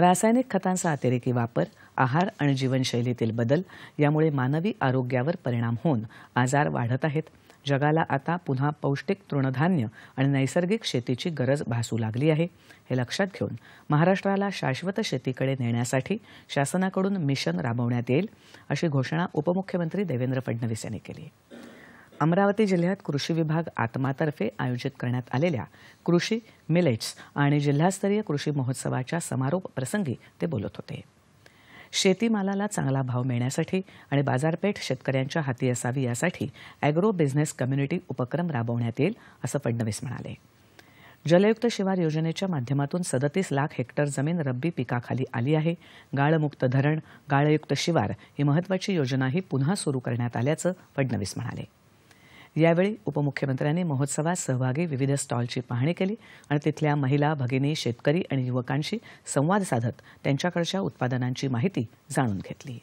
रासायनिक खतांचा अतिरेकी वापर आहार आणि जीवनशैलीतील बदल यामुळे मानवी आरोग्यावर परिणाम होऊन आजार वाढत आहेत जगाला आता पुन्हा पौष्टिक तृणधान्य आणि नैसर्गिक शेतीची गरज भासू लागली आहे हे लक्षात घेऊन महाराष्ट्राला शाश्वत शेतीकडे नेण्यासाठी शासनाकडून मिशन राबवण्यात येईल अशी घोषणा उपमुख्यमंत्री देवेंद्र फडणवीस यांनी केली अमरावती जिल्ह्यात कृषी विभाग आत्मातर्फे आयोजित करण्यात आलेल्या कृषी मिलेट्स आणि जिल्हास्तरीय कृषी महोत्सवाच्या समारोप प्रसंगी ते बोलत होते शेतीमालाला चांगला भाव मिळण्यासाठी आणि बाजारपेठ शेतकऱ्यांच्या हाती असावी यासाठी अॅग्रो बिझनेस कम्युनिटी उपक्रम राबवण्यात येईल असं फडणवीस म्हणाले जलयुक्त शिवार योजनेच्या माध्यमातून सदतीस लाख हेक्टर जमीन रब्बी पिकाखाली आली आहे गाळमुक्त धरण गाळयुक्त शिवार ही महत्वाची योजनाही पुन्हा सुरू करण्यात आल्याचं फडणवीस म्हणाले यावेळी उपमुख्यमंत्र्यांनी महोत्सवात सहभागी विविध स्टॉलची पाहणी केली आणि तिथल्या महिला भगिनी शेतकरी आणि युवकांशी संवाद साधत त्यांच्याकडच्या उत्पादनांची माहिती जाणून घेतली